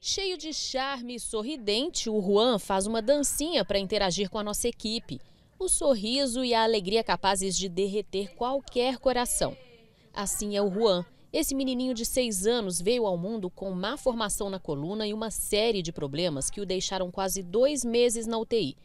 Cheio de charme e sorridente, o Juan faz uma dancinha para interagir com a nossa equipe. O sorriso e a alegria capazes de derreter qualquer coração. Assim é o Juan. Esse menininho de seis anos veio ao mundo com má formação na coluna e uma série de problemas que o deixaram quase dois meses na UTI.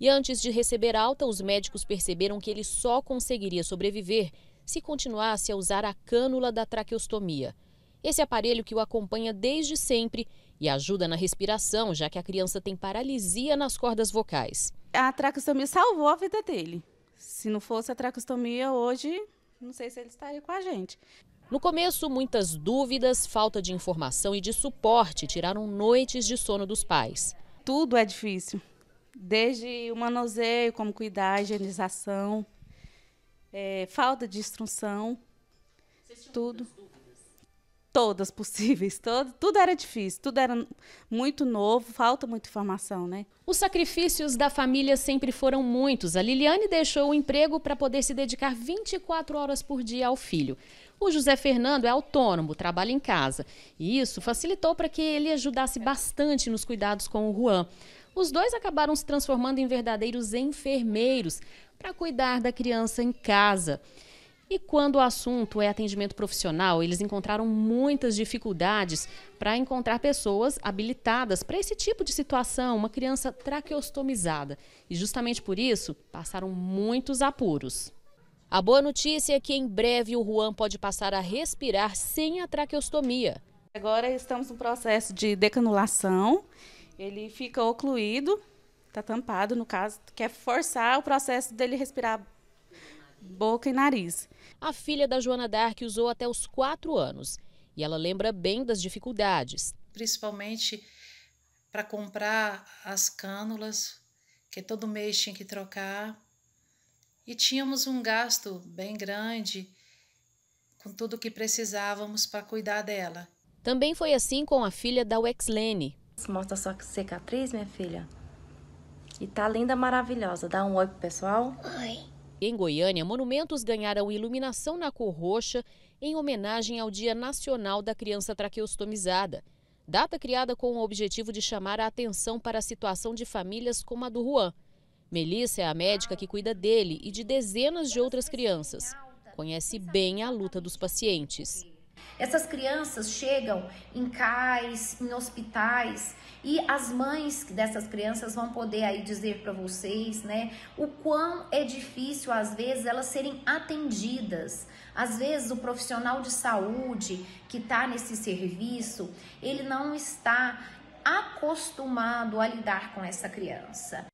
E antes de receber alta, os médicos perceberam que ele só conseguiria sobreviver se continuasse a usar a cânula da traqueostomia. Esse aparelho que o acompanha desde sempre e ajuda na respiração, já que a criança tem paralisia nas cordas vocais. A traqueostomia salvou a vida dele. Se não fosse a traqueostomia hoje não sei se ele estaria com a gente. No começo, muitas dúvidas, falta de informação e de suporte tiraram noites de sono dos pais. Tudo é difícil, desde o manuseio, como cuidar, a higienização, é, falta de instrução, tudo todas possíveis. Todo, tudo era difícil, tudo era muito novo, falta muita informação, né? Os sacrifícios da família sempre foram muitos. A Liliane deixou o emprego para poder se dedicar 24 horas por dia ao filho. O José Fernando é autônomo, trabalha em casa. E isso facilitou para que ele ajudasse bastante nos cuidados com o Juan. Os dois acabaram se transformando em verdadeiros enfermeiros para cuidar da criança em casa. E quando o assunto é atendimento profissional, eles encontraram muitas dificuldades para encontrar pessoas habilitadas para esse tipo de situação, uma criança traqueostomizada. E justamente por isso, passaram muitos apuros. A boa notícia é que em breve o Juan pode passar a respirar sem a traqueostomia. Agora estamos no processo de decanulação. Ele fica ocluído, está tampado no caso, quer forçar o processo dele respirar boca e nariz. A filha da Joana Dark usou até os quatro anos e ela lembra bem das dificuldades. Principalmente para comprar as cânulas, que todo mês tinha que trocar. E tínhamos um gasto bem grande com tudo que precisávamos para cuidar dela. Também foi assim com a filha da Wexlene. Mostra sua cicatriz, minha filha. E tá linda, maravilhosa. Dá um oi pro pessoal. Oi. Em Goiânia, monumentos ganharam iluminação na cor roxa em homenagem ao Dia Nacional da Criança Traqueostomizada. Data criada com o objetivo de chamar a atenção para a situação de famílias como a do Juan. Melissa é a médica que cuida dele e de dezenas de outras crianças. Conhece bem a luta dos pacientes. Essas crianças chegam em cais, em hospitais, e as mães dessas crianças vão poder aí dizer para vocês, né, o quão é difícil às vezes elas serem atendidas. Às vezes o profissional de saúde que está nesse serviço, ele não está acostumado a lidar com essa criança.